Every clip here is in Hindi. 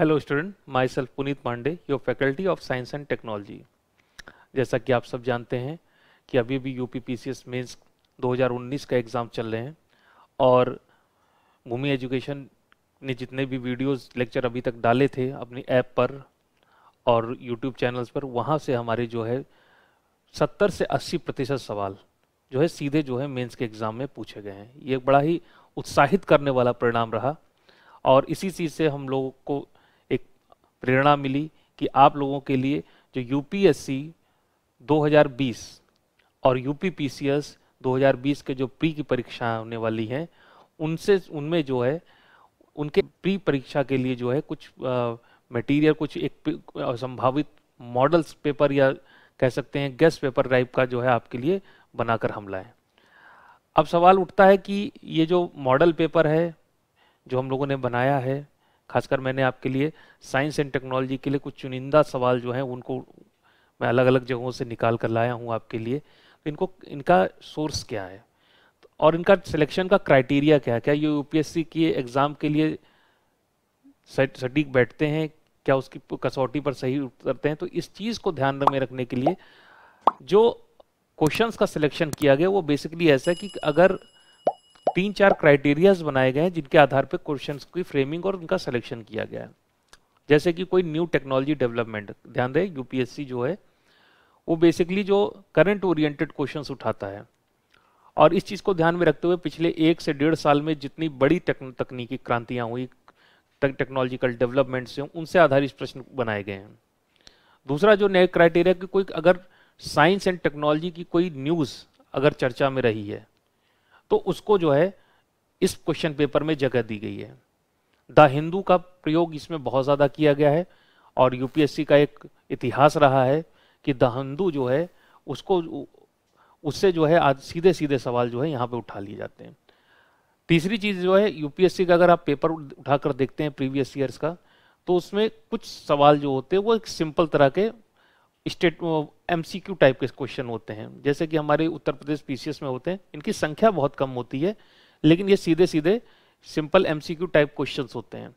Hello student myself Puneet Pandey your faculty of science and technology जैसा कि आप सब जानते हैं कि अभी भी U P P C S mains दो हज़ार उन्नीस का एग्ज़ाम चल रहे हैं और भूमि एजुकेशन ने जितने भी वीडियोस लेक्चर अभी तक डाले थे अपनी ऐप पर और यूट्यूब चैनल्स पर वहाँ से हमारे जो है सत्तर से अस्सी प्रतिशत सवाल जो है सीधे जो है मेंस के एग्ज़ाम में पूछे गए हैं ये बड़ा ही उत्साहित करने वाला परिणाम रहा और इसी चीज़ से हम लोगों को प्रेरणा मिली कि आप लोगों के लिए जो यूपीएससी 2020 और यूपीपीसीएस 2020 के जो प्री की परीक्षाएं होने वाली हैं उनसे उनमें जो है उनके प्री परीक्षा के लिए जो है कुछ मटेरियल कुछ एक संभावित मॉडल्स पेपर या कह सकते हैं गैस पेपर टाइप का जो है आपके लिए बनाकर हम लाएँ अब सवाल उठता है कि ये जो मॉडल पेपर है जो हम लोगों ने बनाया है खासकर मैंने आपके लिए साइंस एंड टेक्नोलॉजी के लिए कुछ चुनिंदा सवाल जो हैं उनको मैं अलग अलग जगहों से निकाल कर लाया हूँ आपके लिए तो इनको इनका सोर्स क्या है और इनका सिलेक्शन का क्राइटेरिया क्या है क्या ये यूपीएससी की एग्ज़ाम के लिए सटीक बैठते हैं क्या उसकी कसौटी पर सही उतरते हैं तो इस चीज़ को ध्यान में रखने के लिए जो क्वेश्चंस का सिलेक्शन किया गया वो बेसिकली ऐसा है कि अगर तीन चार क्राइटेरियाज बनाए गए हैं जिनके आधार पर क्वेश्चन की फ्रेमिंग और उनका सिलेक्शन किया गया है जैसे कि कोई न्यू टेक्नोलॉजी डेवलपमेंट ध्यान दें यूपीएससी जो है वो बेसिकली जो करंट ओरिएंटेड क्वेश्चंस उठाता है और इस चीज़ को ध्यान में रखते हुए पिछले एक से डेढ़ साल में जितनी बड़ी तकनीकी क्रांतियाँ हुई टेक्नोलॉजिकल डेवलपमेंट्स हैं उनसे आधारित प्रश्न बनाए गए हैं दूसरा जो नए क्राइटेरिया कि कोई अगर साइंस एंड टेक्नोलॉजी की कोई न्यूज़ अगर चर्चा में रही है तो उसको जो है इस क्वेश्चन पेपर में जगह दी गई है द हिंदू का प्रयोग इसमें बहुत ज़्यादा किया गया है और यूपीएससी का एक इतिहास रहा है कि द हिंदू जो है उसको उससे जो है आज सीधे सीधे सवाल जो है यहाँ पे उठा लिए जाते हैं तीसरी चीज़ जो है यूपीएससी का अगर आप पेपर उठाकर देखते हैं प्रीवियस ईयर्स का तो उसमें कुछ सवाल जो होते हैं वो एक सिंपल तरह के state M C Q type के क्वेश्चन होते हैं जैसे कि हमारे उत्तर प्रदेश पी में होते हैं इनकी संख्या बहुत कम होती है लेकिन ये सीधे सीधे simple M C Q type question होते हैं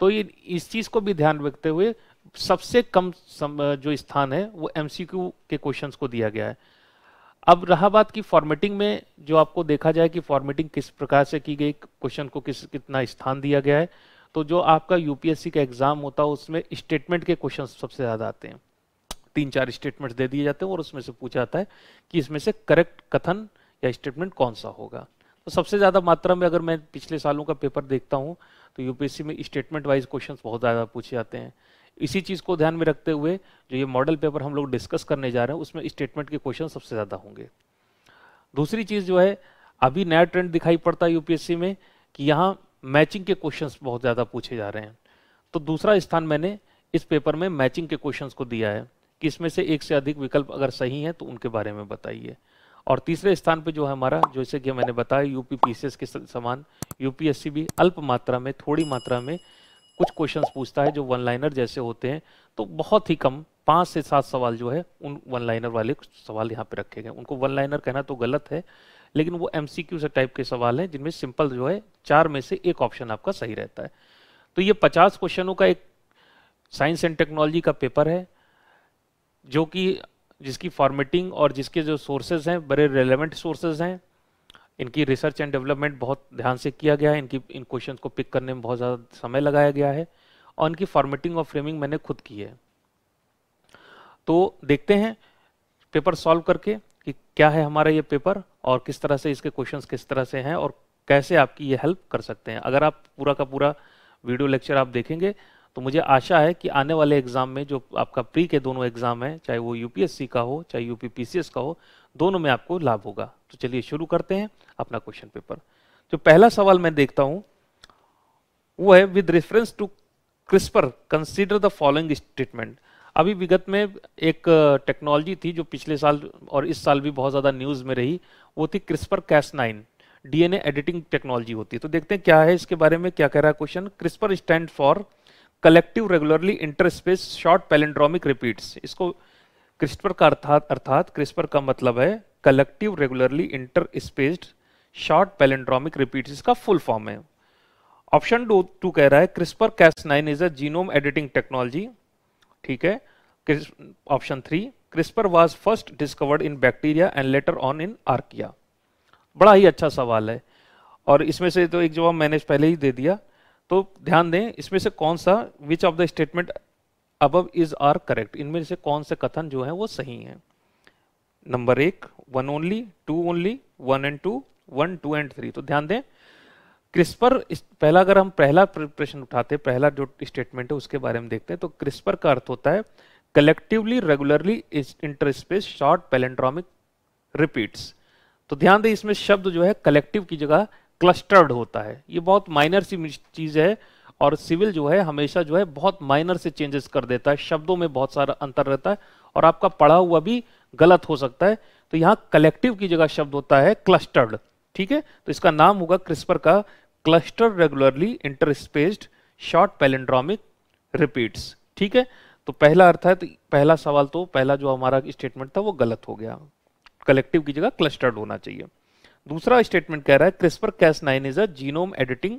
तो ये इस चीज़ को भी ध्यान रखते हुए सबसे कम सम, जो स्थान है वो एम सी क्यू के क्वेश्चन को दिया गया है अब रहा बात की फॉर्मेटिंग में जो आपको देखा जाए कि फॉर्मेटिंग किस प्रकार से की गई क्वेश्चन को किस कितना स्थान दिया गया है तो जो आपका यूपीएससी का एग्ज़ाम होता है उसमें स्टेटमेंट के क्वेश्चन सबसे ज़्यादा आते हैं तीन चार स्टेटमेंट्स दे दिए जाते हैं और उसमें से पूछा जाता है कि इसमें से करेक्ट कथन या स्टेटमेंट कौन सा होगा तो सबसे ज़्यादा मात्रा में अगर मैं पिछले सालों का पेपर देखता हूँ तो यूपीएससी में स्टेटमेंट वाइज क्वेश्चन बहुत ज़्यादा पूछे जाते हैं इसी चीज़ को ध्यान में रखते हुए जो ये मॉडल पेपर हम लोग डिस्कस करने जा रहे हैं उसमें स्टेटमेंट के क्वेश्चन सबसे ज़्यादा होंगे दूसरी चीज़ जो है अभी नया ट्रेंड दिखाई पड़ता है यूपीएससी में कि यहाँ मैचिंग के क्वेश्चन बहुत ज़्यादा पूछे जा रहे हैं तो दूसरा स्थान मैंने इस पेपर में मैचिंग के क्वेश्चन को दिया है कि इसमें से एक से अधिक विकल्प अगर सही हैं तो उनके बारे में बताइए और तीसरे स्थान पे जो है हमारा जैसे कि मैंने बताया यूपी पीसीएस के समान यूपीएससी भी अल्प मात्रा में थोड़ी मात्रा में कुछ क्वेश्चंस पूछता है जो वन लाइनर जैसे होते हैं तो बहुत ही कम पाँच से सात सवाल जो है उन वन लाइनर वाले सवाल यहाँ पे रखे गए उनको वन लाइनर कहना तो गलत है लेकिन वो एम से टाइप के सवाल हैं जिनमें सिंपल जो है चार में से एक ऑप्शन आपका सही रहता है तो ये पचास क्वेश्चनों का एक साइंस एंड टेक्नोलॉजी का पेपर है जो कि जिसकी फॉर्मेटिंग और जिसके जो सोर्सेज हैं बड़े रेलेवेंट सोर्सेज हैं इनकी रिसर्च एंड डेवलपमेंट बहुत ध्यान से किया गया है इनकी इन क्वेश्चन को पिक करने में बहुत ज़्यादा समय लगाया गया है और इनकी फॉर्मेटिंग और फ्रेमिंग मैंने खुद की है तो देखते हैं पेपर सॉल्व करके कि क्या है हमारा ये पेपर और किस तरह से इसके क्वेश्चन किस तरह से हैं और कैसे आपकी ये हेल्प कर सकते हैं अगर आप पूरा का पूरा वीडियो लेक्चर आप देखेंगे तो मुझे आशा है कि आने वाले एग्जाम में जो आपका प्री के दोनों एग्जाम है चाहे वो यूपीएससी का हो चाहे यूपीपीसीएस का हो दोनों में आपको लाभ होगा तो चलिए शुरू करते हैं अपना क्वेश्चन पेपर जो पहला सवाल मैं देखता हूं वो है with reference to CRISPR consider the following statement अभी विगत में एक टेक्नोलॉजी थी जो पिछले साल और इस साल भी बहुत ज़्यादा न्यूज़ में रही वो थी CRISPR Cas nine DNA editing technology होती है तो देखते हैं क्या है इसके बारे में क्या कह रहा है question CRISPR stand for collective regularly interspace short palindromic repeats इसको क्रिस्पर का अर्थात अर्थात क्रिस्पर का मतलब है collective regularly interspaced short palindromic repeats इसका फुल फॉर्म है ऑप्शन टू कह रहा है CRISPR Cas nine is a genome editing technology ठीक है option three CRISPR was first discovered in bacteria and later on in archaea बड़ा ही अच्छा सवाल है और इसमें से तो एक जवाब मैंने पहले ही दे दिया तो ध्यान दें इसमें से कौन सा विच ऑफ द स्टेटमेंट अब इज आर करेक्ट इनमें से कौन से कथन जो है वो सही है नंबर एक one only two only one and two one two and three तो ध्यान दें क्रिस्पर पहला अगर हम पहला प्रश्न उठाते पहला जो स्टेटमेंट है उसके बारे में देखते हैं तो क्रिस्पर का अर्थ होता है collectively regularly interspace short palindromic repeats तो ध्यान दें इसमें शब्द जो है कलेक्टिव की जगह क्लस्टर्ड होता है ये बहुत माइनर सी चीज़ है और सिविल जो है हमेशा जो है बहुत माइनर से चेंजेस कर देता है शब्दों में बहुत सारा अंतर रहता है और आपका पढ़ा हुआ भी गलत हो सकता है तो यहाँ कलेक्टिव की जगह शब्द होता है क्लस्टर्ड ठीक है तो इसका नाम होगा क्रिस्पर का cluster regularly interspaced short palindromic repeats ठीक है तो पहला अर्थ है तो पहला सवाल तो पहला जो हमारा स्टेटमेंट था वो गलत हो गया कलेक्टिव की जगह क्लस्टर्ड होना चाहिए दूसरा स्टेटमेंट कह रहा है CRISPR Cas nine is a genome editing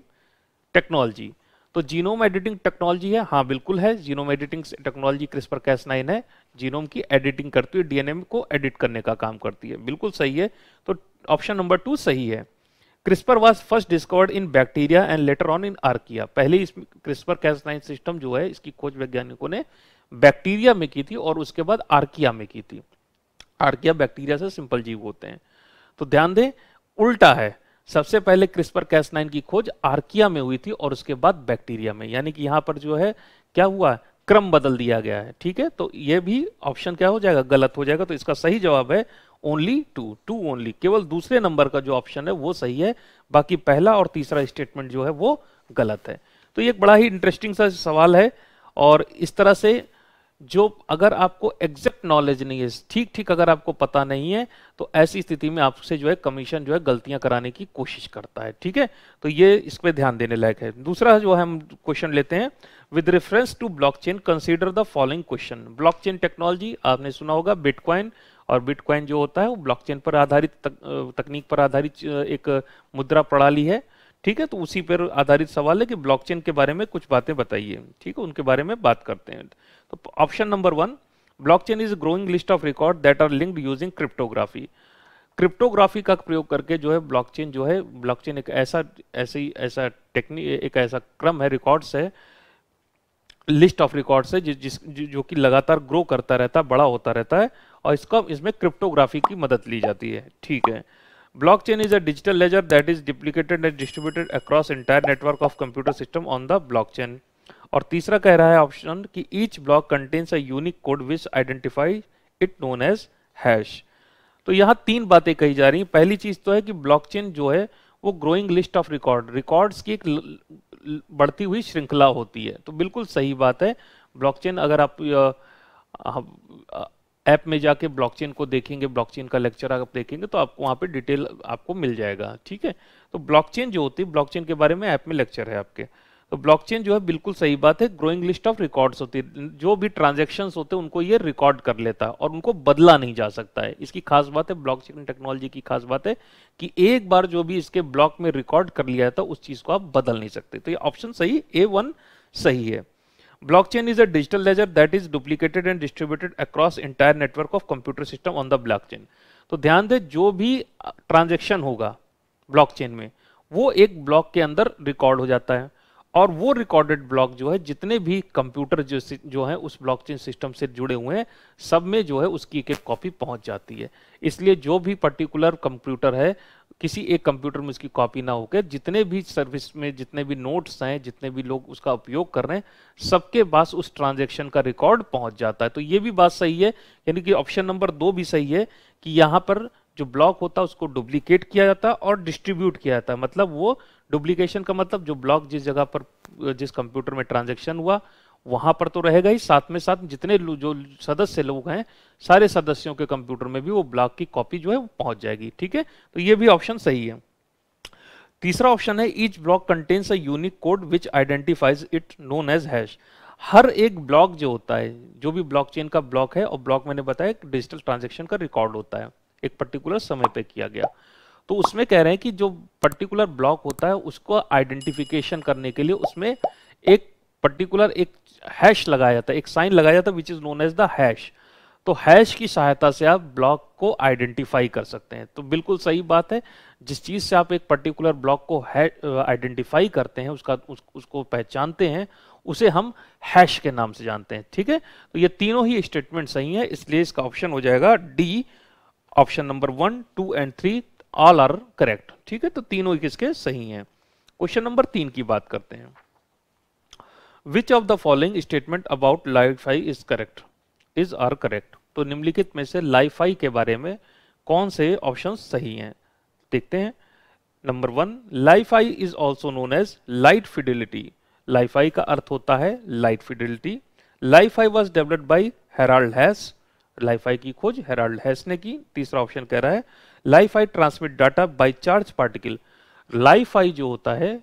technology तो जीनोम एडिटिंग टेक्नोलॉजी है हाँ बिल्कुल है genome editing technology CRISPR Cas nine है जीनोम की एडिटिंग करती है डीएनए को एडिट करने का काम करती है बिल्कुल सही है तो ऑप्शन नंबर टू सही है CRISPR was first discovered in bacteria and later on in archaea पहले इस क्रिस्पर कैस नाइन सिस्टम जो है इसकी खोज वैज्ञानिकों ने बैक्टीरिया में की थी और उसके बाद आर्किया में की थी आर्किया बैक्टीरिया से सिंपल जीव होते हैं तो ध्यान दें उल्टा है सबसे पहले क्रिस्पर कैस नाइन की खोज आर्किया में हुई थी और उसके बाद बैक्टीरिया में यानी कि यहां पर जो है क्या हुआ क्रम बदल दिया गया है ठीक है तो यह भी ऑप्शन क्या हो जाएगा गलत हो जाएगा तो इसका सही जवाब है ओनली टू टू ओनली केवल दूसरे नंबर का जो ऑप्शन है वो सही है बाकी पहला और तीसरा स्टेटमेंट जो है वो गलत है तो ये एक बड़ा ही इंटरेस्टिंग सा सवाल है और इस तरह से जो अगर आपको एग्जैक्ट नॉलेज नहीं है ठीक ठीक अगर आपको पता नहीं है तो ऐसी स्थिति में आपसे जो है कमीशन जो है गलतियां कराने की कोशिश करता है ठीक है तो ये इस पर ध्यान देने लायक है दूसरा जो है हम क्वेश्चन लेते हैं with reference to blockchain consider the following question blockchain technology आपने सुना होगा बिटकॉइन और बिटकॉइन जो होता है वो ब्लॉकचेन पर आधारित तक, तकनीक पर आधारित एक मुद्रा प्रणाली है ठीक है तो उसी पर आधारित सवाल है कि ब्लॉकचेन के बारे में कुछ बातें बताइए ठीक है उनके बारे में बात करते हैं तो option number one blockchain is growing list of record that are linked using cryptography cryptography का प्रयोग करके जो है ब्लॉकचेन जो है ब्लॉकचेन एक ऐसा ऐसे ही ऐसा टेक्निक एक ऐसा क्रम है रिकॉर्ड्स है लिस्ट ऑफ रिकॉर्ड्स है जिस, जिस जो कि लगातार ग्रो करता रहता है बड़ा होता रहता है और इसका इसमें क्रिप्टोग्राफी की मदद ली जाती है ठीक है Blockchain is a digital ledger that is duplicated and distributed across entire network of computer system on the blockchain. और तीसरा कह रहा है ऑप्शन कि each block contains a unique code which identify it known as hash तो यहाँ तीन बातें कही जा रही हैं पहली चीज तो है कि ब्लॉकचेन जो है वो growing list of record records की एक बढ़ती हुई श्रृंखला होती है तो बिल्कुल सही बात है ब्लॉकचेन अगर आप ऐप में जाके ब्लॉकचेन को देखेंगे ब्लॉकचेन का लेक्चर आप देखेंगे तो आपको वहाँ पे डिटेल आपको मिल जाएगा ठीक है तो ब्लॉकचेन जो होती है ब्लॉकचेन के बारे में ऐप में लेक्चर है आपके तो ब्लॉकचेन जो है बिल्कुल सही बात है ग्रोइंग लिस्ट ऑफ रिकॉर्ड्स होती है जो भी ट्रांजेक्शन होते हैं उनको ये रिकॉर्ड कर लेता और उनको बदला नहीं जा सकता है इसकी खास बात है ब्लॉक टेक्नोलॉजी की खास बात है कि एक बार जो भी इसके ब्लॉक में रिकॉर्ड कर लिया जाता तो उस चीज़ को आप बदल नहीं सकते तो ये ऑप्शन सही ए वन सही है Blockchain is a digital ledger that is duplicated and distributed across entire network of computer system on the blockchain. तो ध्यान दे जो भी ट्रांजेक्शन होगा ब्लॉकचेन में वो एक ब्लॉक के अंदर रिकॉर्ड हो जाता है और वो रिकॉर्डेड ब्लॉक जो है जितने भी कंप्यूटर जो जो है उस ब्लॉकचेन सिस्टम से जुड़े हुए हैं सब में जो है उसकी एक एक कॉपी पहुंच जाती है इसलिए जो भी पर्टिकुलर कंप्यूटर है किसी एक कंप्यूटर में उसकी कॉपी ना होकर जितने भी सर्विस में जितने भी नोट्स हैं जितने भी लोग उसका उपयोग कर रहे हैं सबके पास उस ट्रांजेक्शन का रिकॉर्ड पहुंच जाता है तो ये भी बात सही है यानी कि ऑप्शन नंबर दो भी सही है कि यहाँ पर जो ब्लॉक होता है उसको डुप्लीकेट किया जाता है और डिस्ट्रीब्यूट किया जाता है मतलब वो डुप्लीकेशन का मतलब जो ब्लॉक जिस जगह पर जिस कंप्यूटर में ट्रांजेक्शन हुआ वहां पर तो रहेगा ही साथ में साथ जितने जो सदस्य लोग हैं सारे सदस्यों के कंप्यूटर में भी वो ब्लॉक की कॉपी जो है वो पहुंच जाएगी ठीक है तो ये भी ऑप्शन सही है तीसरा ऑप्शन है each block contains a unique code which identifies it known as hash हर एक ब्लॉक जो होता है जो भी ब्लॉकचेन का ब्लॉक है और ब्लॉक मैंने बताया डिजिटल ट्रांजेक्शन का रिकॉर्ड होता है एक पर्टिकुलर समय पर किया गया तो उसमें कह रहे हैं कि जो पर्टिकुलर ब्लॉक होता है उसको आइडेंटिफिकेशन करने के लिए उसमें एक पर्टिकुलर एक हैश लगाया जाता है एक साइन लगाया जाता है which is known as the hash तो हैश की सहायता से आप ब्लॉक को आइडेंटिफाई कर सकते हैं तो बिल्कुल सही बात है जिस चीज़ से आप एक पर्टिकुलर ब्लॉक को आइडेंटिफाई करते हैं उसका उस, उसको पहचानते हैं उसे हम हैश के नाम से जानते हैं ठीक है तो ये तीनों ही स्टेटमेंट सही है इसलिए इसका ऑप्शन हो जाएगा D option number one two and three all are correct ठीक है तो तीनों किसके सही हैं क्वेश्चन नंबर तीन की बात करते हैं which of the following statement about LiFi is correct is are correct तो निम्नलिखित में से लाइफाई के बारे में कौन से ऑप्शन सही हैं देखते हैं number one LiFi is also known as light fidelity LiFi का अर्थ होता है light fidelity LiFi was developed by Harald Haas LiFi की खोज हेराल्ड हैस ने की तीसरा ऑप्शन कह रहा है आई transmit data by charge particle आई जो होता है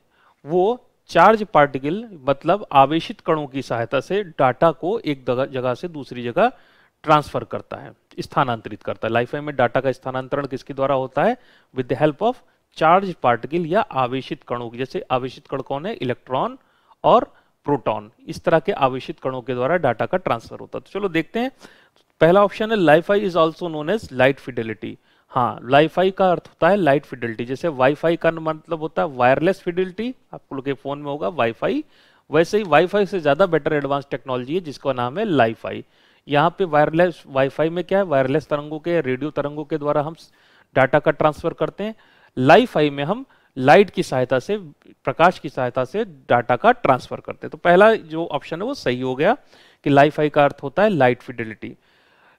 वो चार्ज पार्टिकल मतलब आवेशित कणों की सहायता से डाटा को एक जगह से दूसरी जगह ट्रांसफर करता है स्थानांतरित करता है लाइफ में डाटा का स्थानांतरण किसके द्वारा होता है with the help of charge particle या आवेशित कणों की जैसे आवेशित कण कौन है इलेक्ट्रॉन और प्रोटॉन इस तरह के आवेशित कणों के द्वारा डाटा का ट्रांसफर होता है तो चलो देखते हैं पहला ऑप्शन है LiFi is also known as light fidelity हाँ वाईफाई का अर्थ होता है लाइट फिडिलिटी जैसे वाईफाई का मतलब होता है वायरलेस फिडिलिटी आप लोग के फ़ोन में होगा वाईफाई वैसे ही वाईफाई से ज़्यादा बेटर एडवांस टेक्नोलॉजी है जिसका नाम है लाईफाई यहाँ पे वायरलेस वाईफाई में क्या है वायरलेस तरंगों के रेडियो तरंगों के द्वारा हम डाटा का ट्रांसफ़र करते हैं लाईफाई में हम लाइट की सहायता से प्रकाश की सहायता से डाटा का ट्रांसफ़र करते हैं तो पहला जो ऑप्शन है वो सही हो गया कि लाईफाई का अर्थ होता है light fidelity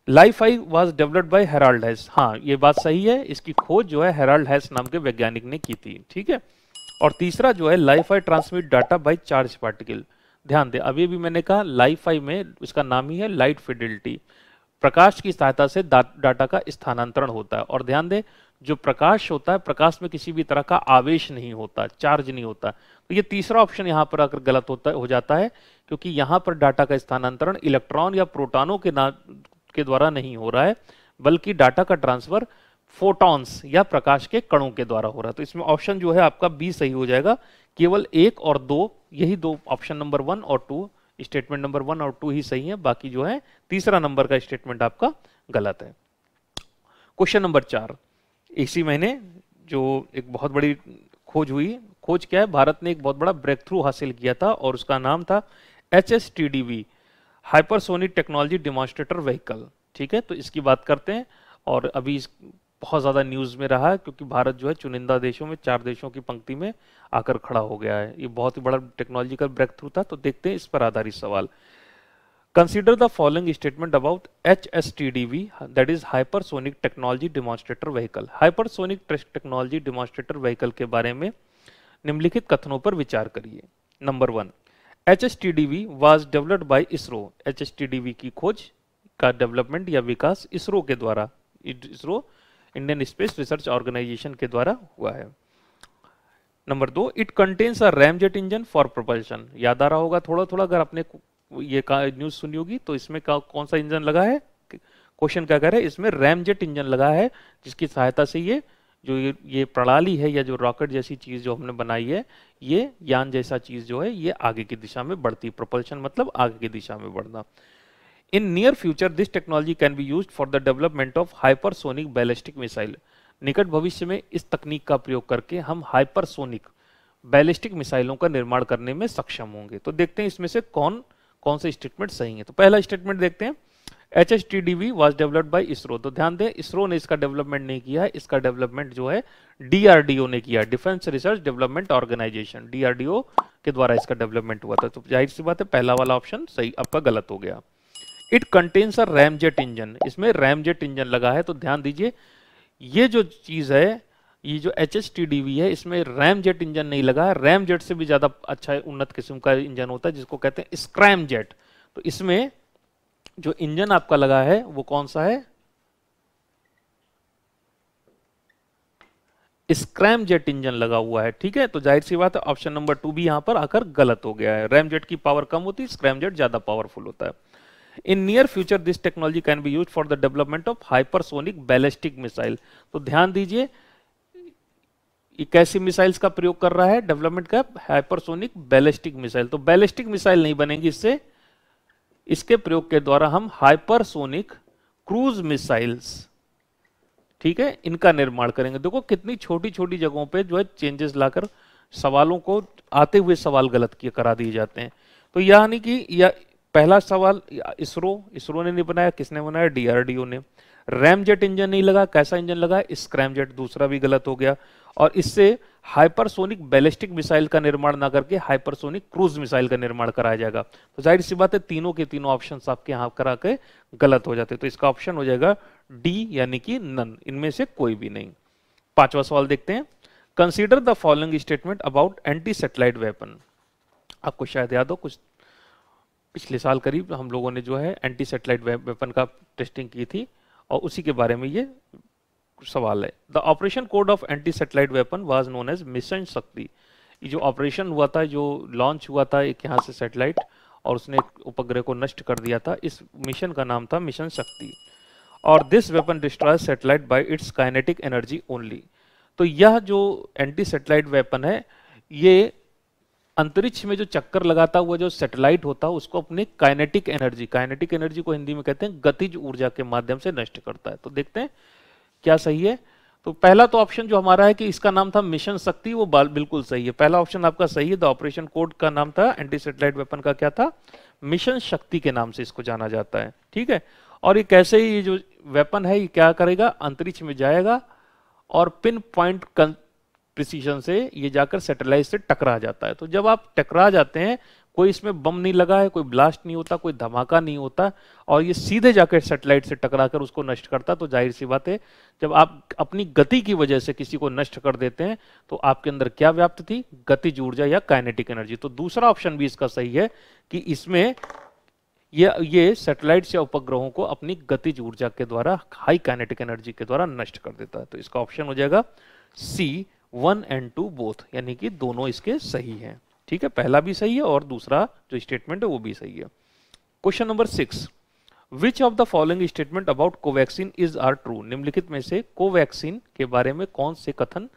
LiFi was developed by Harald Haas हाँ ये बात सही है इसकी खोज जो है हेराल्ड हैस नाम के वैज्ञानिक ने की थी ठीक है और तीसरा जो है LiFi transmit data by charge particle ध्यान दें अभी भी मैंने कहा लाइफ आई में इसका नाम ही है लाइट फिडिलिटी प्रकाश की सहायता से डा, डाटा का स्थानांतरण होता है और ध्यान दें जो प्रकाश होता है प्रकाश में किसी भी तरह का आवेश नहीं होता चार्ज नहीं होता तो ये तीसरा ऑप्शन यहाँ पर अगर गलत होता हो जाता है क्योंकि यहाँ पर डाटा का स्थानांतरण इलेक्ट्रॉन या प्रोटॉनों के ना के द्वारा नहीं हो रहा है बल्कि डाटा का ट्रांसफर फोटॉन्स या प्रकाश के कणों के द्वारा हो रहा है तो इसमें ऑप्शन जो है आपका बी सही हो जाएगा केवल एक और दो यही दो ऑप्शन नंबर वन और टू स्टेटमेंट नंबर वन और टू ही सही है बाकी जो है तीसरा नंबर का स्टेटमेंट आपका गलत है क्वेश्चन नंबर चार इसी महीने जो एक बहुत बड़ी खोज हुई खोज क्या है भारत ने एक बहुत बड़ा ब्रेक थ्रू हासिल किया था और उसका नाम था H S T D V hypersonic technology demonstrator vehicle ठीक है तो इसकी बात करते हैं और अभी इस बहुत ज़्यादा न्यूज़ में रहा है क्योंकि भारत जो है चुनिंदा देशों में चार देशों की पंक्ति में आकर खड़ा हो गया है ये बहुत ही बड़ा टेक्नोलॉजिकल ब्रेक थ्रू था तो देखते हैं इस पर आधारित सवाल consider the following statement about H S T D V that is hypersonic technology demonstrator vehicle hypersonic technology demonstrator vehicle के बारे में निम्नलिखित कथनों पर विचार करिए number one H S T D V was developed by ISRO H S T D V की खोज का डेवलपमेंट या विकास इसरो के द्वारा ISRO Indian space research organisation के द्वारा हुआ है नंबर दो it contains a ramjet engine for propulsion याद आ रहा होगा थोड़ा थोड़ा अगर आपने ये न्यूज सुनी होगी तो इसमें का, कौन सा इंजन लगा है क्वेश्चन क्या कह रहे हैं इसमें रैमजेट इंजन लगा है जिसकी सहायता से ये जो ये ये प्रणाली है या जो रॉकेट जैसी चीज़ जो हमने बनाई है ये यान जैसा चीज़ जो है ये आगे की दिशा में बढ़ती प्रोपल्शन मतलब आगे की दिशा में बढ़ना in near future this technology can be use for the development of hypersonic ballistic missile निकट भविष्य में इस तकनीक का प्रयोग करके हम हाइपरसोनिक बैलिस्टिक मिसाइलों का निर्माण करने में सक्षम होंगे तो देखते हैं इसमें से कौन कौन से स्टेटमेंट सही है तो पहला स्टेटमेंट देखते हैं H H T D V was developed by ISRO तो ध्यान दें इसरो ने इसका डेवलपमेंट नहीं किया है इसका डेवलपमेंट जो है डीआरडीओ ने किया defence research development organisation DRDO के द्वारा इसका डेवलपमेंट हुआ था तो जाहिर सी बात है पहला वाला ऑप्शन सही आपका गलत हो गया it contains a ramjet engine इसमें रैमजेट इंजन लगा है तो ध्यान दीजिए ये जो चीज है ये जो H H T D V है इसमें रैम जेट इंजन नहीं लगा है रैम जेट से भी ज्यादा अच्छा उन्नत किस्म का इंजन होता है जिसको कहते हैं स्क्रैम जेट तो इसमें जो इंजन आपका लगा है वो कौन सा है स्क्रैम जेट इंजन लगा हुआ है ठीक है तो जाहिर सी बात है ऑप्शन नंबर टू भी यहां पर आकर गलत हो गया है रैम जेट की पावर कम होती है स्क्रैम जेट ज्यादा पावरफुल होता है in near future this technology can be use for the development of hypersonic ballistic missile तो ध्यान दीजिए ये कैसी मिसाइल्स का प्रयोग कर रहा है डेवलपमेंट का हाइपरसोनिक बैलिस्टिक मिसाइल तो बैलिस्टिक मिसाइल नहीं बनेगी इससे इसके प्रयोग के द्वारा हम हाइपरसोनिक क्रूज मिसाइल्स ठीक है इनका निर्माण करेंगे देखो कितनी छोटी छोटी जगहों पे जो है चेंजेस लाकर सवालों को आते हुए सवाल गलत किए करा दिए जाते हैं तो यानी कि या पहला सवाल इसरो इसरो ने नहीं बनाया किसने बनाया डीआरडीओ ने रैमजेट इंजन नहीं लगा कैसा इंजन लगा स्क्रैमजेट दूसरा भी गलत हो गया और इससे हाइपरसोनिक बैलिस्टिक मिसाइल का निर्माण ना करके हाइपरसोनिक क्रूज मिसाइल का निर्माण कराया जाएगा तो जाहिर सी बात है तीनों के तीनों ऑप्शन आपके यहां करा के गलत हो जाते तो इसका ऑप्शन हो जाएगा डी यानी कि नन इनमें से कोई भी नहीं पांचवा सवाल देखते हैं consider the following statement about anti satellite weapon आपको शायद याद हो कुछ पिछले साल करीब हम लोगों ने जो है एंटी सेटेलाइट वेपन का टेस्टिंग की थी और उसी के बारे में ये सवाल है the operation code of anti satellite weapon was known as mission Shakti ये जो ऑपरेशन हुआ था जो लॉन्च हुआ था एक यहाँ से सेटेलाइट और उसने उपग्रह को नष्ट कर दिया था इस मिशन का नाम था मिशन शक्ति और this weapon destroy satellite by its kinetic energy only तो यह जो एंटी सेटेलाइट वेपन है ये अंतरिक्ष में जो चक्कर लगाता हुआ जो सेटेलाइट होता है उसको अपने काइनेटिक एनर्जी काइनेटिक एनर्जी को हिंदी में कहते हैं गतिज ऊर्जा के माध्यम से नष्ट करता है तो देखते हैं क्या सही है तो पहला तो ऑप्शन जो हमारा है कि इसका नाम था मिशन शक्ति वो बिल्कुल सही है पहला ऑप्शन आपका सही है द ऑपरेशन कोड का नाम था एंटी सेटेलाइट वेपन का क्या था मिशन शक्ति के नाम से इसको जाना जाता है ठीक है और ये कैसे ही ये जो वेपन है ये क्या करेगा अंतरिक्ष में जाएगा और पिन पॉइंट प्रिसीजन से ये जाकर सेटेलाइट से टकरा जाता है तो जब आप टकरा जाते हैं कोई इसमें बम नहीं लगा है कोई ब्लास्ट नहीं होता कोई धमाका नहीं होता और ये सीधे जाकर सेटेलाइट से टकरा कर उसको नष्ट करता तो जाहिर सी बात है जब आप अपनी गति की वजह से किसी को नष्ट कर देते हैं तो आपके अंदर क्या व्याप्त थी गतिज ऊर्जा या काइनेटिक एनर्जी तो दूसरा ऑप्शन भी इसका सही है कि इसमें ये ये सेटेलाइट या उपग्रहों को अपनी गतिज ऊर्जा के द्वारा हाई काइनेटिक एनर्जी के द्वारा नष्ट कर देता है तो इसका ऑप्शन हो जाएगा C one and two both यानी कि दोनों इसके सही हैं ठीक है पहला भी सही है और दूसरा जो स्टेटमेंट है वो भी सही है question number six which of the following statement about Covaxin is are true निम्नलिखित में से कोवैक्सीन के बारे में कौन से कथन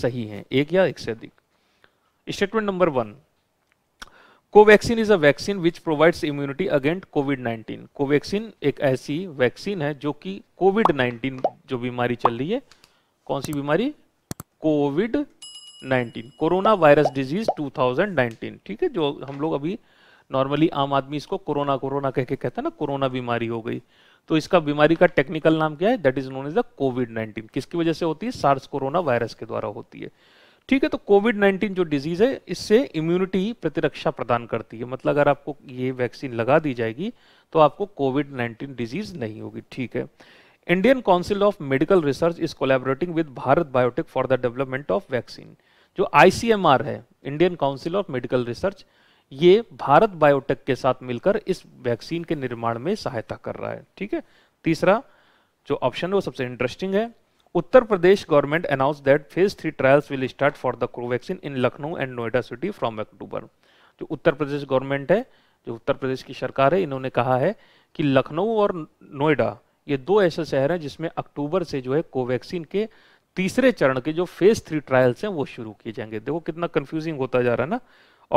सही हैं एक या एक से अधिक statement number one Covaxin is a vaccine which provides immunity against covid 19 Covaxin एक ऐसी वैक्सीन है जो कि कोविड 19 जो बीमारी चल रही है कौन सी बीमारी कोविड 2019 कोरोना वायरस डिजीज 2019 ठीक है जो हम लोग अभी नॉर्मली आम आदमी इसको कोरोना कोरोना कह के कहते हैं ना कोरोना बीमारी हो गई तो इसका बीमारी का टेक्निकल नाम क्या है that is known as the covid 19 किसकी वजह से होती है सार्स कोरोना वायरस के द्वारा होती है ठीक है तो कोविड 19 जो डिजीज है इससे इम्यूनिटी प्रतिरक्षा प्रदान करती है मतलब अगर आपको ये वैक्सीन लगा दी जाएगी तो आपको कोविड 19 डिजीज नहीं होगी ठीक है Indian council of medical research is collaborating with Bharat Biotech for the development of vaccine जो आईसीएमआर है Indian council of medical research ये भारत बायोटेक के साथ मिलकर इस वैक्सीन के निर्माण में सहायता कर रहा है ठीक है तीसरा जो ऑप्शन है वो सबसे इंटरेस्टिंग है Uttar Pradesh government announce that phase three trials will start for the Covaxin in Lucknow and Noida city from October जो उत्तर प्रदेश गवर्नमेंट है जो उत्तर प्रदेश की सरकार है इन्होंने कहा है कि लखनऊ और नोएडा ये दो ऐसे शहर हैं जिसमें अक्टूबर से जो है कोवैक्सीन के तीसरे चरण के जो फेज थ्री ट्रायल्स हैं वो शुरू किए जाएंगे देखो कितना कंफ्यूजिंग होता जा रहा है ना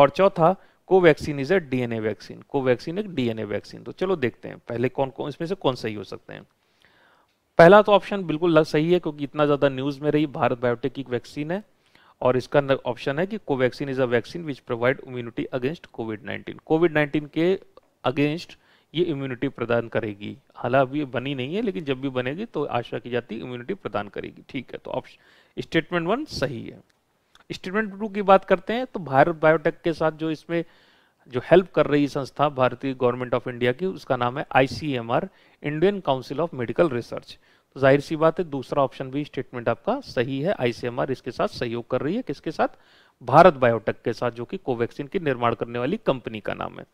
और चौथा Covaxin is a DNA vaccine Covaxin एक डीएनए वैक्सीन तो चलो देखते हैं पहले कौन कौन इसमें से कौन सही हो सकते हैं पहला तो ऑप्शन बिल्कुल सही है क्योंकि इतना ज़्यादा न्यूज़ में रही भारत बायोटेक की वैक्सीन है और इसका ऑप्शन है कि Covaxin is a vaccine which provide immunity against covid 19 covid 19 के अगेंस्ट ये इम्यूनिटी प्रदान करेगी हालांकि बनी नहीं है लेकिन जब भी बनेगी तो आशा की जाती है इम्यूनिटी प्रदान करेगी ठीक है तो ऑप्शन स्टेटमेंट वन सही है स्टेटमेंट टू की बात करते हैं तो भारत बायोटेक के साथ जो इसमें जो हेल्प कर रही संस्था भारतीय गवर्नमेंट ऑफ इंडिया की उसका नाम है ICMR Indian council of medical research तो जाहिर सी बात है दूसरा ऑप्शन भी स्टेटमेंट आपका सही है आईसीएमआर इसके साथ सहयोग कर रही है किसके साथ भारत बायोटेक के साथ जो कि कोवैक्सीन की निर्माण करने वाली कंपनी का नाम है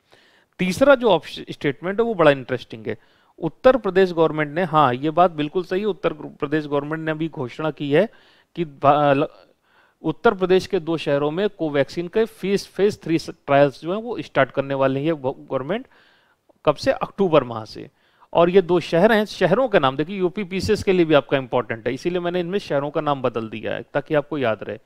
तीसरा जो स्टेटमेंट है वो बड़ा इंटरेस्टिंग है उत्तर प्रदेश गवर्नमेंट ने हाँ ये बात बिल्कुल सही है उत्तर प्रदेश गवर्नमेंट ने अभी घोषणा की है कि उत्तर प्रदेश के दो शहरों में कोवैक्सीन के फेस फेस थ्री ट्रायल्स जो हैं वो स्टार्ट करने वाले हैं गवर्नमेंट कब से अक्टूबर माह से और ये दो शहर हैं शहरों के नाम देखिए यूपी पीसीएस के लिए भी आपका इंपॉर्टेंट है इसीलिए मैंने इनमें शहरों का नाम बदल दिया है ताकि आपको याद रहे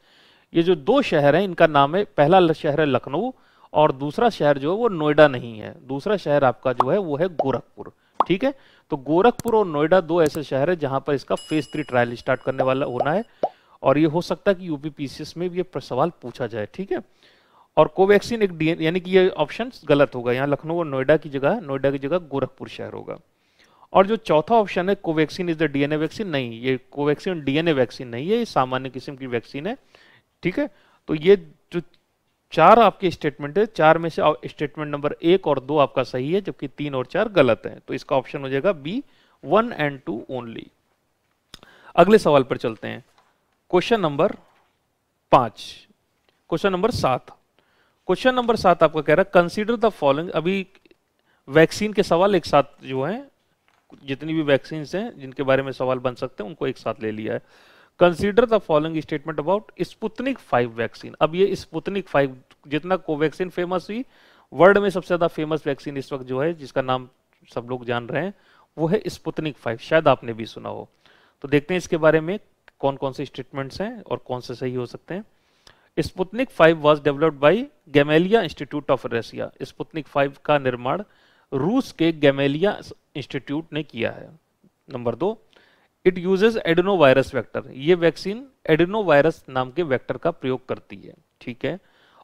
ये जो दो शहर हैं इनका नाम है पहला शहर है लखनऊ और दूसरा शहर जो है वो नोएडा नहीं है दूसरा शहर आपका जो है वो है गोरखपुर ठीक है तो गोरखपुर और नोएडा दो ऐसे शहर है जहां पर इसका फेज थ्री ट्रायल स्टार्ट करने वाला होना है और ये हो सकता है कि यूपी पीसीएस में भी ये सवाल पूछा जाए ठीक है और कोवैक्सीन एक डी यानी कि ये ऑप्शन गलत होगा यहाँ लखनऊ और नोएडा की जगह नोएडा की जगह गोरखपुर शहर होगा और जो चौथा ऑप्शन है Covaxin is the DNA vaccine नहीं ये कोवैक्सीन डीएनए वैक्सीन नहीं है ये सामान्य किस्म की वैक्सीन है ठीक है तो ये चार आपके स्टेटमेंट है चार में से स्टेटमेंट नंबर एक और दो आपका सही है जबकि तीन और चार गलत है तो इसका ऑप्शन हो जाएगा B one and two only अगले सवाल पर चलते हैं क्वेश्चन नंबर पांच क्वेश्चन नंबर सात क्वेश्चन नंबर सात आपका कह रहा है कंसिडर द फॉलोइंग अभी वैक्सीन के सवाल एक साथ जो है जितनी भी वैक्सीन हैं जिनके बारे में सवाल बन सकते हैं उनको एक साथ ले लिया है consider the following statement about Sputnik five vaccine अब ये स्पुतनिक फाइव जितना कोवैक्सीन फेमस हुई वर्ल्ड में सबसे ज्यादा फेमस वैक्सीन इस वक्त जो है जिसका नाम सब लोग जान रहे हैं वो है स्पुतनिक फाइव शायद आपने भी सुना हो तो देखते हैं इसके बारे में कौन कौन से स्टेटमेंट्स हैं और कौन से सही हो सकते हैं Sputnik five was developed by Gamaleya institute of Russia Sputnik five का निर्माण रूस के गैमेलिया इंस्टीट्यूट ने किया है नंबर दो it uses adeno virus vector ये वैक्सीन एडिनो वायरस नाम के वैक्टर का प्रयोग करती है ठीक है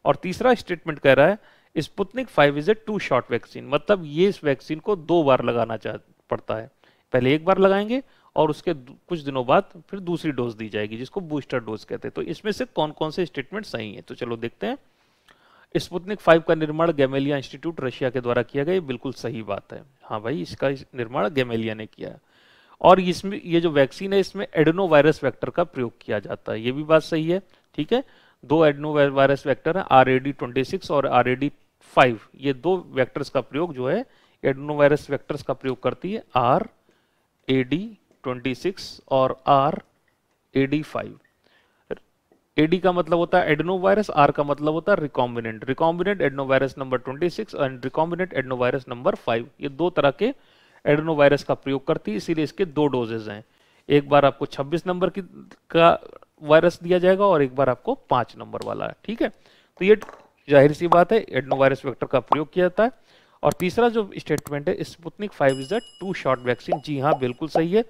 और तीसरा स्टेटमेंट कह रहा है Sputnik five is a two shot vaccine मतलब ये इस वैक्सीन को दो बार लगाना चाह पड़ता है पहले एक बार लगाएंगे और उसके कुछ दिनों बाद फिर दूसरी डोज दी जाएगी जिसको बूस्टर डोज कहते हैं तो इसमें से कौन कौन से स्टेटमेंट सही है तो चलो देखते हैं स्पुतनिक फाइव का निर्माण गैमेलिया इंस्टीट्यूट रशिया के द्वारा किया गया बिल्कुल सही बात है हाँ भाई इसका निर्माण गैमेलिया ने किया है और इसमें ये जो वैक्सीन है इसमें एडनो वायरस वैक्टर का प्रयोग किया जाता है ये भी बात सही है ठीक है दो एडनो वायरस वैक्टर हैं आर ए ट्वेंटी सिक्स और आर ए फाइव ये दो वैक्टर्स का प्रयोग जो है एडनो वायरस वैक्टर्स का प्रयोग करती है R A D twenty six और R A D five AD का मतलब होता है एडनोवायरस आर का मतलब होता है recombinant recombinant adenovirus number 26 and recombinant adenovirus number 5 ये दो तरह के एडनो वायरस का प्रयोग करती है इसीलिए इसके दो डोजेज हैं एक बार आपको 26 नंबर की का वायरस दिया जाएगा और एक बार आपको पांच नंबर वाला है ठीक है तो ये जाहिर सी बात है एडनो वायरस वैक्टर का प्रयोग किया जाता है और तीसरा जो स्टेटमेंट है Sputnik five is a two shot vaccine जी हाँ बिल्कुल सही है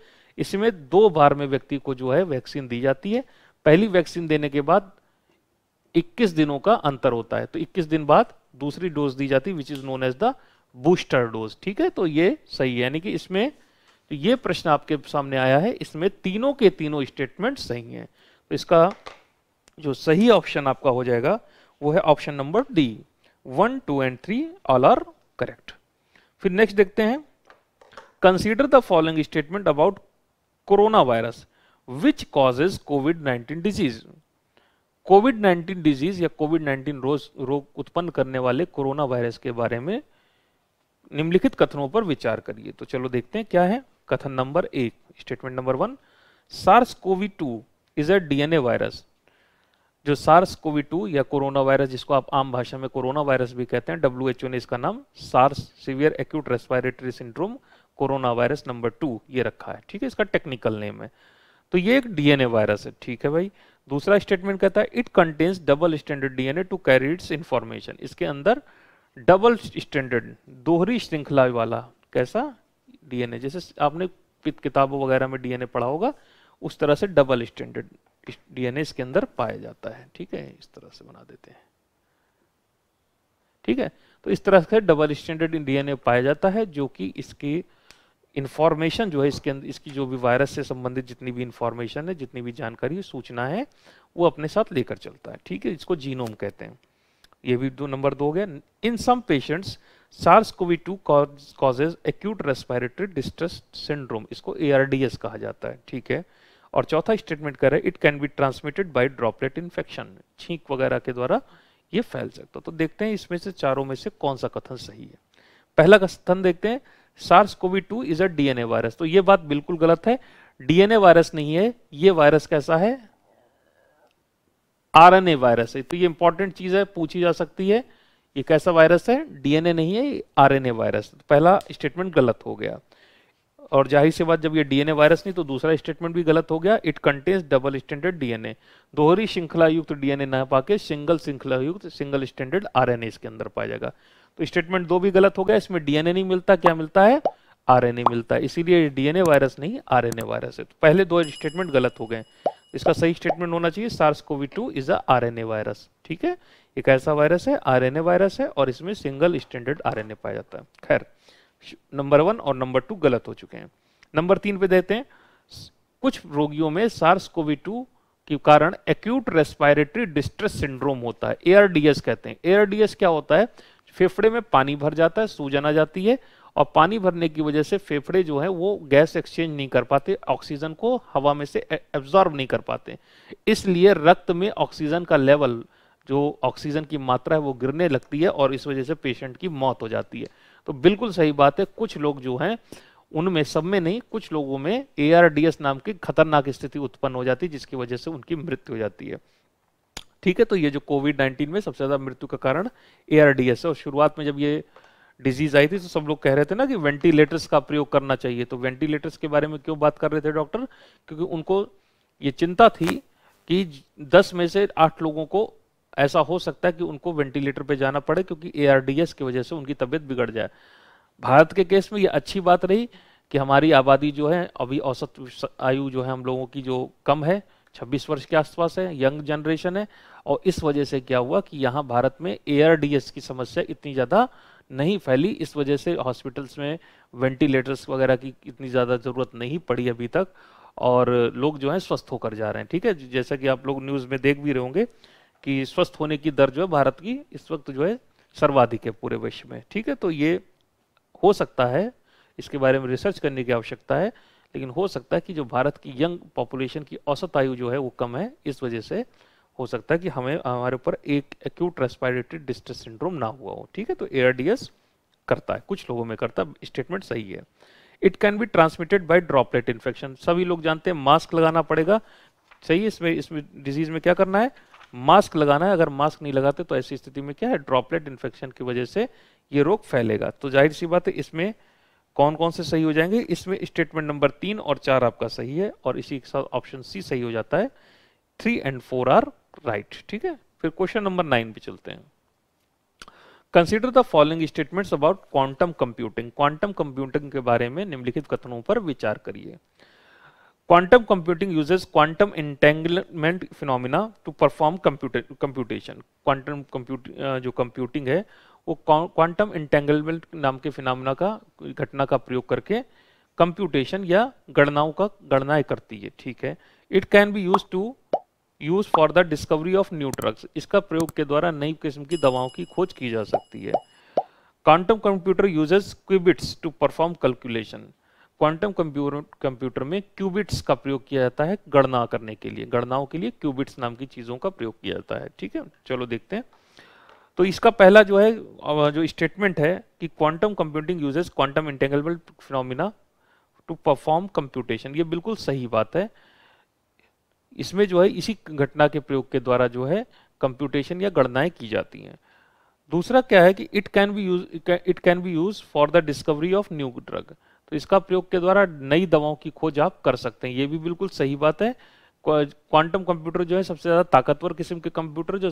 इसमें दो बार में व्यक्ति को जो है वैक्सीन दी जाती है पहली वैक्सीन देने के बाद 21 दिनों का अंतर होता है तो 21 दिन बाद दूसरी डोज दी जाती है which is known as the booster dose ठीक है तो ये सही है यानी कि इसमें तो ये प्रश्न आपके सामने आया है इसमें तीनों के तीनों स्टेटमेंट सही हैं तो इसका जो सही ऑप्शन आपका हो जाएगा वो है option number D one two and three all are correct फिर नेक्स्ट देखते हैं consider the following statement about corona virus which causes covid nineteen disease covid nineteen disease या कोविड नाइन्टीन रोज रोग उत्पन्न करने वाले कोरोना वायरस के बारे में निम्नलिखित कथनों पर विचार करिए तो चलो देखते हैं क्या है कथन नंबर एक statement number one SARS CoV two is a DNA virus जो सार्स कोवी टू या कोरोना वायरस जिसको आप आम भाषा में कोरोना वायरस भी कहते हैं डब्ल्यू एच ओ ने इसका नाम SARS severe acute respiratory syndrome corona virus number two ये रखा है ठीक है इसका टेक्निकल नेम है तो ये एक डीएनए वायरस है ठीक है भाई दूसरा स्टेटमेंट कहता है it contains double standard DNA to carry its information इसके अंदर डबल स्टैंडर्ड दोहरी श्रृंखला वाला कैसा डीएनए जैसे आपने किताबों वगैरह में डीएनए पढ़ा होगा उस तरह से डबल स्टैंडर्ड डीएनए इसके अंदर पाया जाता है ठीक है इस तरह से बना देते हैं ठीक है तो इस तरह से डबल स्टैंडर्ड डीएनए पाया जाता है जो कि इसकी इंफॉर्मेशन जो है इसके अंदर इसकी जो भी वायरस से संबंधित जितनी भी इंफॉर्मेशन है जितनी भी जानकारी सूचना है वो अपने साथ लेकर चलता है ठीक है इसको जीनोम कहते हैं ये भी दो नंबर दो हो गया in some patients SARS CoV two causes acute respiratory distress syndrome इसको ए कहा जाता है ठीक है और चौथा स्टेटमेंट कर रहे it can be transmitted by droplet infection छींक वगैरह के द्वारा ये फैल सकता तो देखते हैं इसमें से चारों में से कौन सा कथन सही है पहला कथन देखते हैं SARS CoV two is a DNA virus तो ये बात बिल्कुल गलत है डीएनए वायरस नहीं है ये वायरस कैसा है आरएनए वायरस है तो ये इंपॉर्टेंट चीज है पूछी जा सकती है ये कैसा वायरस है डीएनए नहीं है आरएनए वायरस पहला स्टेटमेंट गलत हो गया और जाहिर सी बात जब ये डीएनए वायरस नहीं तो दूसरा स्टेटमेंट भी गलत हो गया it contains double standard DNA दोहरी श्रृंखला युक्त डीएनए ना पाके सिंगल श्रृंखला युक्त सिंगल स्टैंडर्ड आरएनए इसके अंदर पाया जाएगा तो स्टेटमेंट दो भी गलत हो गया इसमें डीएनए नहीं मिलता क्या मिलता है आरएनए मिलता है इसीलिए डीएनए वायरस नहीं आरएनए वायरस है तो पहले दो स्टेटमेंट गलत हो गए इसका सही स्टेटमेंट होना चाहिए SARS CoV two is a RNA virus ठीक है एक ऐसा वायरस है आरएनए वायरस है और इसमें सिंगल स्टैंडर्ड आरएनए पाया जाता है खैर नंबर वन और नंबर टू गलत हो चुके हैं नंबर तीन पे देते हैं कुछ रोगियों में सार्स कोवी टू के कारण एक्यूट रेस्पायरेटरी डिस्ट्रेस सिंड्रोम होता है एआरडीएस कहते हैं एआरडीएस क्या होता है फेफड़े में पानी भर जाता है सूजन आ जाती है और पानी भरने की वजह से फेफड़े जो है वो गैस एक्सचेंज नहीं कर पाते ऑक्सीजन को हवा में से एब्जॉर्ब नहीं कर पाते इसलिए रक्त में ऑक्सीजन का लेवल जो ऑक्सीजन की मात्रा है वो गिरने लगती है और इस वजह से पेशेंट की मौत हो जाती है तो बिल्कुल सही बात है कुछ लोग जो हैं उनमें सब में नहीं कुछ लोगों में ए नाम की खतरनाक स्थिति उत्पन्न हो जाती है जिसकी वजह से उनकी मृत्यु हो जाती है ठीक है तो ये जो कोविड 19 में सबसे ज़्यादा मृत्यु का कारण ए है और शुरुआत में जब ये डिजीज आई थी तो सब लोग कह रहे थे ना कि वेंटिलेटर्स का प्रयोग करना चाहिए तो वेंटिलेटर्स के बारे में क्यों बात कर रहे थे डॉक्टर क्योंकि उनको ये चिंता थी कि दस में से आठ लोगों को ऐसा हो सकता है कि उनको वेंटिलेटर पे जाना पड़े क्योंकि एआरडीएस की वजह से उनकी तबीयत बिगड़ जाए भारत के केस में ये अच्छी बात रही कि हमारी आबादी जो है अभी औसत आयु जो है हम लोगों की जो कम है 26 वर्ष के आसपास है यंग जनरेशन है और इस वजह से क्या हुआ कि यहाँ भारत में एआरडीएस की समस्या इतनी ज़्यादा नहीं फैली इस वजह से हॉस्पिटल्स में वेंटिलेटर्स वगैरह की इतनी ज़्यादा ज़रूरत नहीं पड़ी अभी तक और लोग जो है स्वस्थ होकर जा रहे हैं ठीक है जैसा कि आप लोग न्यूज़ में देख भी रहे होंगे कि स्वस्थ होने की दर जो है भारत की इस वक्त जो है सर्वाधिक है पूरे विश्व में ठीक है तो ये हो सकता है इसके बारे में रिसर्च करने की आवश्यकता है लेकिन हो सकता है कि जो भारत की यंग पॉपुलेशन की औसत आयु जो है वो कम है इस वजह से हो सकता है कि हमें हमारे ऊपर एक एक्यूट रेस्पायरेटरी डिस्ट्रेस सिंड्रोम ना हुआ हो ठीक है तो ए करता है कुछ लोगों में करता है स्टेटमेंट सही है it can be transmitted by droplet infection सभी लोग जानते हैं मास्क लगाना पड़ेगा सही है इसमें इसमें डिजीज में क्या करना है मास्क लगाना है अगर मास्क नहीं लगाते तो ऐसी स्थिति में क्या है ड्रॉपलेट इन्फेक्शन की वजह से ये रोग फैलेगा तो जाहिर सी बात है इसमें कौन कौन से सही हो जाएंगे इसमें स्टेटमेंट नंबर तीन और चार आपका सही है और इसी के साथ ऑप्शन सी सही हो जाता है three and four are right right, ठीक है फिर क्वेश्चन नंबर नाइन पे चलते हैं consider the following statements about quantum computing quantum computing के बारे में निम्नलिखित कथनों पर विचार करिए quantum computing uses quantum entanglement phenomena to perform computer computation quantum compute जो कंप्यूटिंग है वो क्वांटम इंटेंगलमेंट नाम के फिनोमिना का घटना का प्रयोग करके कंप्यूटेशन या गणनाओं का गणनाएं करती है ठीक है it can be use to use for the discovery of new drugs इसका प्रयोग के द्वारा नई किस्म की दवाओं की खोज की जा सकती है quantum computer uses qubits to perform calculation quantum computer में क्यूबिट्स का प्रयोग किया जाता है गणना करने के लिए गणनाओं के लिए क्यूबिट्स नाम की चीज़ों का प्रयोग किया जाता है ठीक है चलो देखते हैं तो इसका पहला जो है जो स्टेटमेंट है कि quantum computing uses quantum entangleable phenomena to perform computation ये बिल्कुल सही बात है इसमें जो है इसी घटना के प्रयोग के द्वारा जो है कंप्यूटेशन या गणनाएं की जाती हैं दूसरा क्या है कि it can be use it can be use for the discovery of new drug तो इसका प्रयोग के द्वारा नई दवाओं की खोज आप कर सकते हैं ये भी बिल्कुल सही बात है क्वांटम कंप्यूटर जो है सबसे ज़्यादा ताकतवर किस्म के कंप्यूटर जो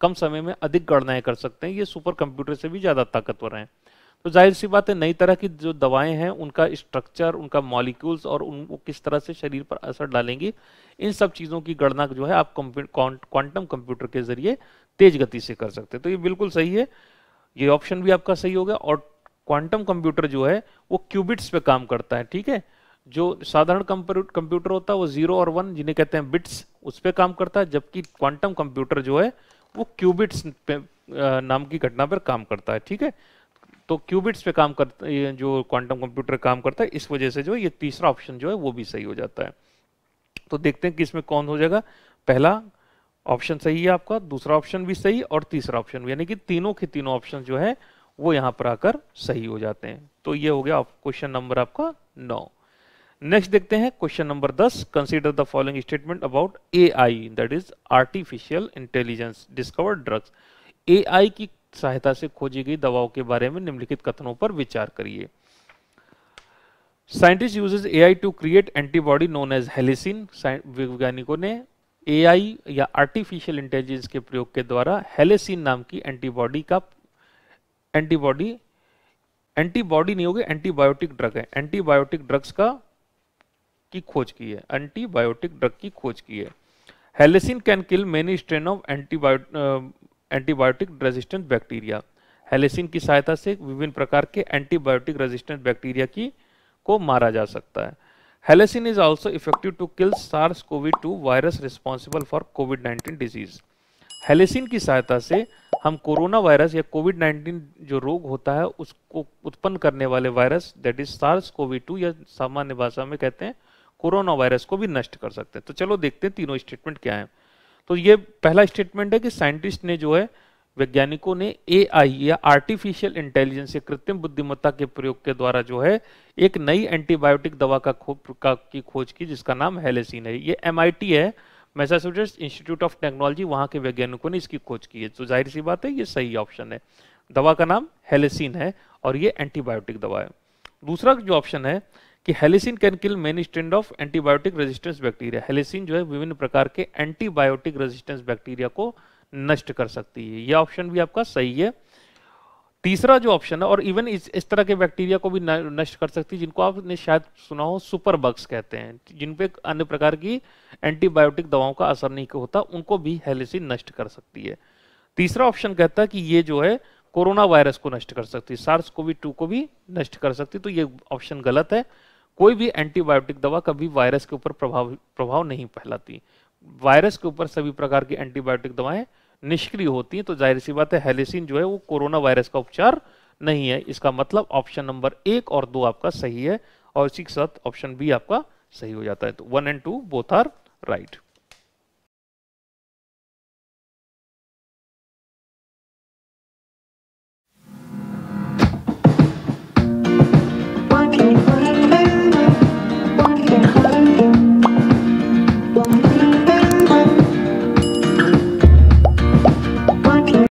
कम समय में अधिक गणनाएं कर सकते हैं ये सुपर कंप्यूटर से भी ज़्यादा ताकतवर हैं तो जाहिर सी बात है नई तरह की जो दवाएं हैं उनका स्ट्रक्चर उनका मॉलिक्यूल्स और उनको किस तरह से शरीर पर असर डालेंगी इन सब चीज़ों की गणना जो है आप क्वांटम कंप्यूटर के जरिए तेज गति से कर सकते हैं तो ये बिल्कुल सही है ये ऑप्शन भी आपका सही हो गया और क्वांटम कंप्यूटर जो है वो क्यूबिट्स पे काम करता है ठीक है जो साधारण कंप्यूटर होता है वो जीरो और वन जिन्हें कहते हैं बिट्स उस पर काम करता है जबकि क्वांटम कंप्यूटर जो है वो क्यूबिट्स नाम की घटना पर काम करता है ठीक है तो क्यूबिट्स पे काम करता जो क्वांटम कंप्यूटर काम करता है इस वजह से जो ये तीसरा ऑप्शन जो है वो भी सही हो जाता है तो देखते हैं कि इसमें कौन हो जाएगा पहला ऑप्शन सही है आपका दूसरा ऑप्शन भी सही और तीसरा ऑप्शन भी यानी कि तीनों के तीनों ऑप्शन जो है वो यहां पर आकर सही हो जाते हैं तो ये हो गया क्वेश्चन नंबर आपका नौ नेक्स्ट देखते हैं क्वेश्चन नंबर दस consider the following statement about A I that is artificial intelligence discover drugs A की सहायता से खोजी गई दवाओं के बारे में निम्नलिखित कथनों पर विचार करिए scientist uses AI to create antibody known as halicin वैज्ञानिकों ने एआई या आर्टिफिशियल इंटेलिजेंस के प्रयोग के द्वारा हेलिसिन नाम की एंटीबॉडी का एंटीबॉडी एंटीबॉडी नहीं होगी एंटीबायोटिक ड्रग है एंटीबायोटिक ड्रग्स का की खोज की है एंटीबायोटिक ड्रग की खोज की है halicin can kill many strain of antibio antibiotic resistant bacteria halicin की सहायता से विभिन्न प्रकार के एंटीबायोटिक रेजिस्टेंट बैक्टीरिया की को मारा जा सकता है halicin is also effective to kill SARS covid two virus responsible for covid nineteen disease halicin की सहायता से हम कोरोना वायरस या कोविड नाइन्टीन जो रोग होता है उसको उत्पन्न करने वाले virus that is SARS covid two या सामान्य भाषा में कहते हैं कोरोना वायरस को भी नष्ट कर सकते हैं तो चलो देखते हैं तीनों स्टेटमेंट क्या है तो ये पहला स्टेटमेंट है कि साइंटिस्ट ने जो है वैज्ञानिकों ने एआई या आर्टिफिशियल इंटेलिजेंस या कृत्रिम बुद्धिमत्ता के प्रयोग के द्वारा जो है एक नई एंटीबायोटिक दवा का, खो, का की खोज की जिसका नाम हेलेसिन है ये एमआईटी है मैसाचुसेट्स इंस्टीट्यूट ऑफ टेक्नोलॉजी वहां के वैज्ञानिकों ने इसकी खोज की है तो जाहिर सी बात है ये सही ऑप्शन है दवा का नाम हेलेसिन है और ये एंटीबायोटिक दवा है दूसरा जो ऑप्शन है कि halicin can kill many stand of antibiotic resistance bacteria halicin जो है विभिन्न प्रकार के एंटीबायोटिक रेजिस्टेंस बैक्टीरिया को नष्ट कर सकती है यह ऑप्शन भी आपका सही है तीसरा जो ऑप्शन है और इवन इस इस तरह के बैक्टीरिया को भी नष्ट कर सकती है जिनको आपने शायद सुना हो सुपर बग्स कहते हैं जिन पे अन्य प्रकार की एंटीबायोटिक दवाओं का असर नहीं होता उनको भी हेलिसिन नष्ट कर सकती है तीसरा ऑप्शन कहता है कि ये जो है कोरोना वायरस को नष्ट कर सकती है सार्स कोविड टू को भी नष्ट कर सकती है तो ये ऑप्शन गलत है कोई भी एंटीबायोटिक दवा कभी वायरस के ऊपर प्रभाव प्रभाव नहीं फैलाती वायरस के ऊपर सभी प्रकार की एंटीबायोटिक दवाएं निष्क्रिय होती हैं तो जाहिर सी बात है हेलिसिन जो है वो कोरोना वायरस का उपचार नहीं है इसका मतलब ऑप्शन नंबर एक और दो आपका सही है और इसी के साथ ऑप्शन बी आपका सही हो जाता है तो one and two both are right Thank you.